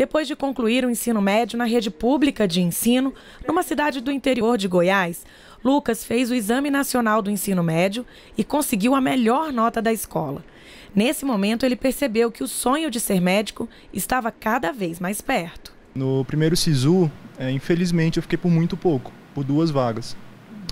Depois de concluir o ensino médio na rede pública de ensino, numa cidade do interior de Goiás, Lucas fez o Exame Nacional do Ensino Médio e conseguiu a melhor nota da escola. Nesse momento, ele percebeu que o sonho de ser médico estava cada vez mais perto. No primeiro SISU, é, infelizmente, eu fiquei por muito pouco, por duas vagas.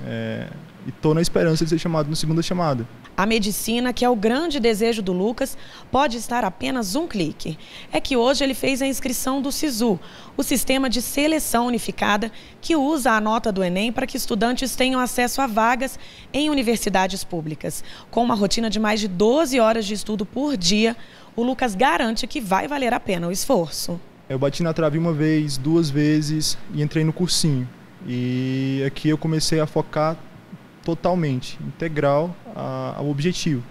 É, e estou na esperança de ser chamado na segunda chamada. A medicina, que é o grande desejo do Lucas, pode estar apenas um clique. É que hoje ele fez a inscrição do SISU, o sistema de seleção unificada que usa a nota do Enem para que estudantes tenham acesso a vagas em universidades públicas. Com uma rotina de mais de 12 horas de estudo por dia, o Lucas garante que vai valer a pena o esforço. Eu bati na trave uma vez, duas vezes e entrei no cursinho. E aqui eu comecei a focar totalmente, integral a, ao objetivo,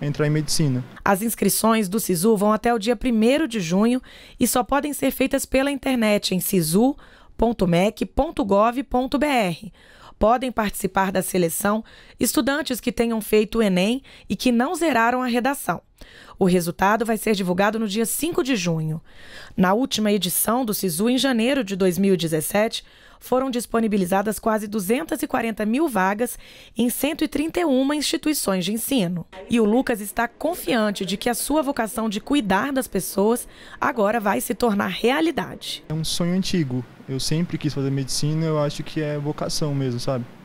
entrar em medicina. As inscrições do SISU vão até o dia 1 de junho e só podem ser feitas pela internet em sisu.mec.gov.br. Podem participar da seleção estudantes que tenham feito o Enem e que não zeraram a redação. O resultado vai ser divulgado no dia 5 de junho. Na última edição do SISU, em janeiro de 2017, foram disponibilizadas quase 240 mil vagas em 131 instituições de ensino. E o Lucas está confiante de que a sua vocação de cuidar das pessoas agora vai se tornar realidade. É um sonho antigo. Eu sempre quis fazer medicina, eu acho que é vocação mesmo, sabe?